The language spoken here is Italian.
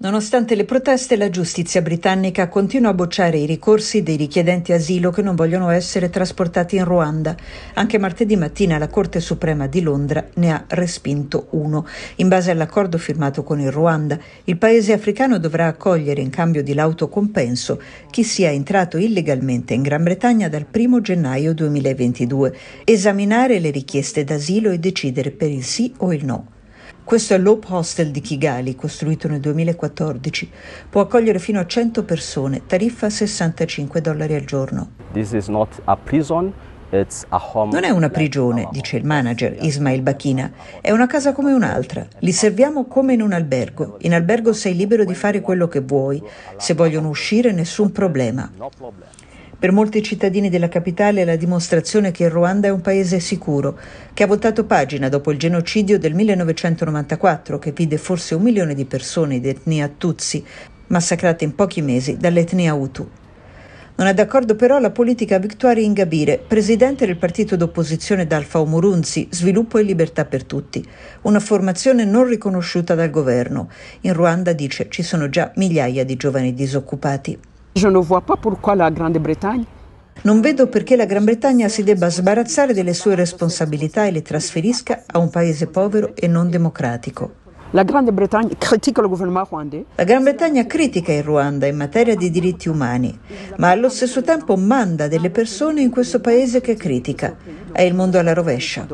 Nonostante le proteste, la giustizia britannica continua a bocciare i ricorsi dei richiedenti asilo che non vogliono essere trasportati in Ruanda. Anche martedì mattina la Corte Suprema di Londra ne ha respinto uno. In base all'accordo firmato con il Ruanda, il paese africano dovrà accogliere in cambio di l'autocompenso chi sia entrato illegalmente in Gran Bretagna dal 1 gennaio 2022, esaminare le richieste d'asilo e decidere per il sì o il no. Questo è l'Hope Hostel di Kigali, costruito nel 2014. Può accogliere fino a 100 persone, tariffa 65 dollari al giorno. This is not a prison. Non è una prigione, dice il manager Ismail Bakina, è una casa come un'altra. Li serviamo come in un albergo. In albergo sei libero di fare quello che vuoi. Se vogliono uscire, nessun problema. Per molti cittadini della capitale è la dimostrazione che il Ruanda è un paese sicuro, che ha voltato pagina dopo il genocidio del 1994 che vide forse un milione di persone di etnia Tutsi massacrate in pochi mesi dall'etnia Hutu. Non è d'accordo però la politica Victoire Ingabire, presidente del partito d'opposizione d'Alfa Omurunzi, Sviluppo e Libertà per Tutti, una formazione non riconosciuta dal governo. In Ruanda, dice, ci sono già migliaia di giovani disoccupati. Non vedo perché la Gran Bretagna si debba sbarazzare delle sue responsabilità e le trasferisca a un paese povero e non democratico. La Gran Bretagna critica il Ruanda in materia di diritti umani, ma allo stesso tempo manda delle persone in questo paese che critica. È il mondo alla rovescia.